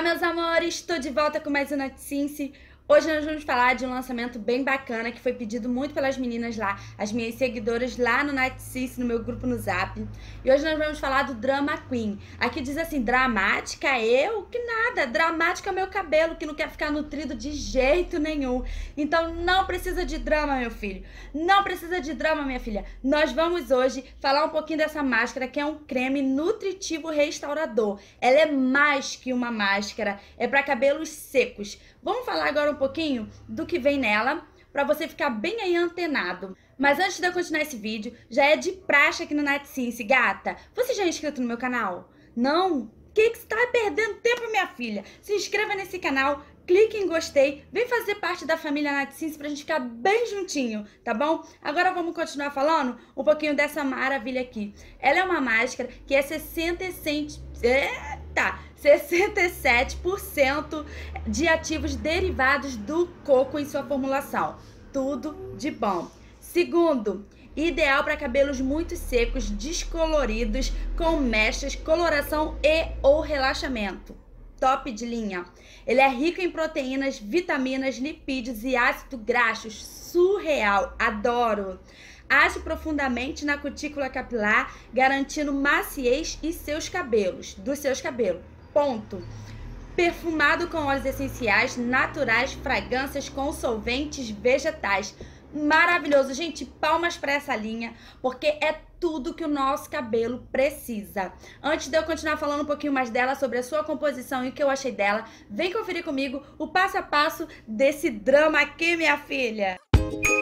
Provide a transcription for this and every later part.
Olá, meus amores! Estou de volta com mais um Noticince. Hoje nós vamos falar de um lançamento bem bacana que foi pedido muito pelas meninas lá, as minhas seguidoras lá no Nightsice, no meu grupo no Zap. E hoje nós vamos falar do Drama Queen. Aqui diz assim, dramática eu? Que nada, dramática é meu cabelo que não quer ficar nutrido de jeito nenhum. Então não precisa de drama, meu filho. Não precisa de drama, minha filha. Nós vamos hoje falar um pouquinho dessa máscara que é um creme nutritivo restaurador. Ela é mais que uma máscara, é para cabelos secos. Vamos falar agora um pouquinho do que vem nela para você ficar bem aí antenado. Mas antes de eu continuar esse vídeo, já é de praxe aqui no NetSense, gata. Você já é inscrito no meu canal? Não? O que, que você tá perdendo tempo, minha filha? Se inscreva nesse canal, clique em gostei, vem fazer parte da família NetSense pra gente ficar bem juntinho, tá bom? Agora vamos continuar falando um pouquinho dessa maravilha aqui. Ela é uma máscara que é 66... É... Tá, 67% de ativos derivados do coco em sua formulação. Tudo de bom. Segundo, ideal para cabelos muito secos, descoloridos, com mechas, coloração e ou relaxamento. Top de linha. Ele é rico em proteínas, vitaminas, lipídios e ácidos graxos. Surreal, adoro age profundamente na cutícula capilar, garantindo maciez e seus cabelos, dos seus cabelos. Ponto. Perfumado com óleos essenciais naturais, fragrâncias com solventes vegetais. Maravilhoso, gente, palmas para essa linha, porque é tudo que o nosso cabelo precisa. Antes de eu continuar falando um pouquinho mais dela sobre a sua composição e o que eu achei dela, vem conferir comigo o passo a passo desse drama aqui, minha filha. Música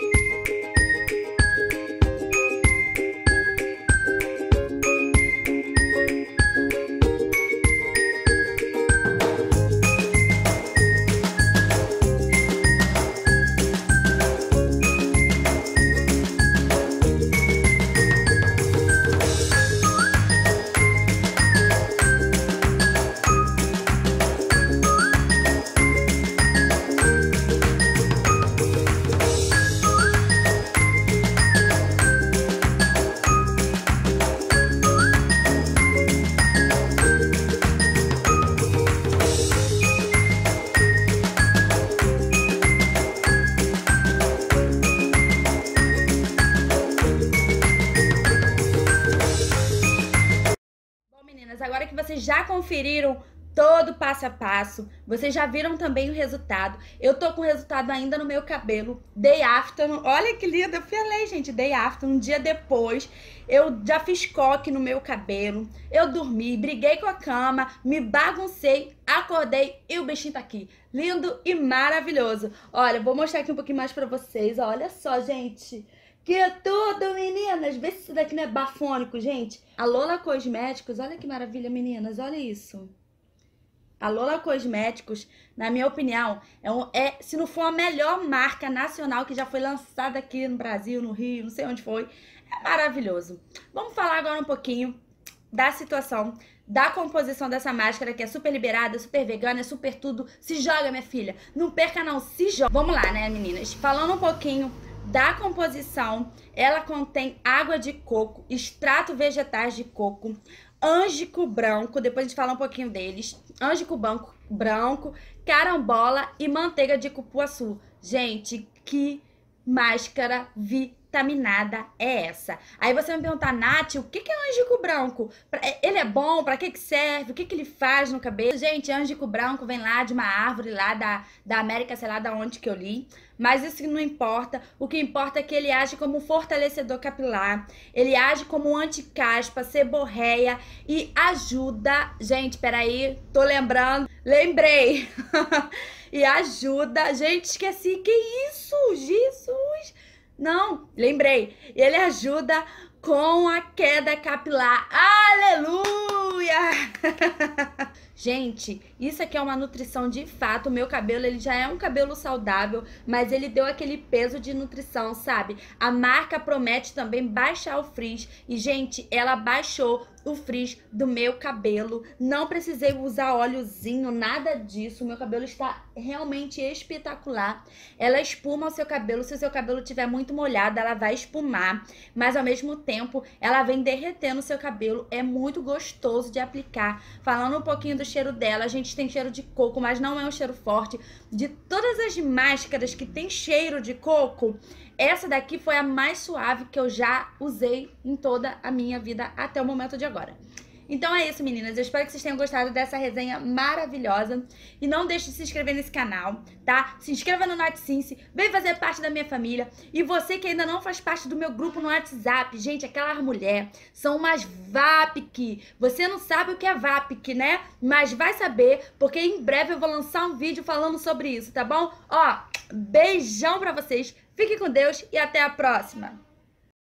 vocês já conferiram todo passo a passo. Vocês já viram também o resultado. Eu tô com o resultado ainda no meu cabelo. Day after. Olha que lindo. Eu falei, gente. Day after. Um dia depois, eu já fiz coque no meu cabelo. Eu dormi, briguei com a cama, me baguncei, acordei e o bichinho tá aqui. Lindo e maravilhoso. Olha, vou mostrar aqui um pouquinho mais pra vocês. Olha só, gente. Gente. Que é tudo, meninas! Vê se isso daqui não é bafônico, gente. A Lola Cosméticos, olha que maravilha, meninas, olha isso. A Lola Cosméticos, na minha opinião, é, um, é, se não for a melhor marca nacional que já foi lançada aqui no Brasil, no Rio, não sei onde foi, é maravilhoso. Vamos falar agora um pouquinho da situação, da composição dessa máscara que é super liberada, super vegana, é super tudo. Se joga, minha filha. Não perca não, se joga. Vamos lá, né, meninas? Falando um pouquinho da composição, ela contém água de coco, extrato vegetais de coco, ângico branco, depois a gente fala um pouquinho deles, ângico branco, branco carambola e manteiga de cupuaçu. Gente, que máscara vi vitaminada é essa? Aí você vai me perguntar, Nath, o que é angico branco? É, ele é bom? Para que, que serve? O que, que ele faz no cabelo? Gente, angico branco vem lá de uma árvore lá da, da América, sei lá da onde que eu li. Mas isso não importa. O que importa é que ele age como fortalecedor capilar. Ele age como anticaspa, seborreia e ajuda. Gente, peraí, tô lembrando. Lembrei! e ajuda. Gente, esqueci. Que isso? Jesus! Não, lembrei. Ele ajuda com a queda capilar. Aleluia! Gente, isso aqui é uma nutrição de fato. O meu cabelo, ele já é um cabelo saudável, mas ele deu aquele peso de nutrição, sabe? A marca promete também baixar o frizz. E, gente, ela baixou o frizz do meu cabelo. Não precisei usar óleozinho, nada disso. Meu cabelo está realmente espetacular. Ela espuma o seu cabelo. Se o seu cabelo estiver muito molhado, ela vai espumar. Mas ao mesmo tempo, ela vem derretendo o seu cabelo. É muito gostoso de aplicar. Falando um pouquinho dos cheiro dela, a gente tem cheiro de coco, mas não é um cheiro forte. De todas as máscaras que tem cheiro de coco, essa daqui foi a mais suave que eu já usei em toda a minha vida até o momento de agora. Então é isso, meninas. Eu espero que vocês tenham gostado dessa resenha maravilhosa. E não deixe de se inscrever nesse canal, tá? Se inscreva no NotSense, vem fazer parte da minha família. E você que ainda não faz parte do meu grupo no WhatsApp, gente, aquelas mulheres são umas VAPC. Você não sabe o que é VAPC, né? Mas vai saber, porque em breve eu vou lançar um vídeo falando sobre isso, tá bom? Ó, beijão pra vocês, fique com Deus e até a próxima!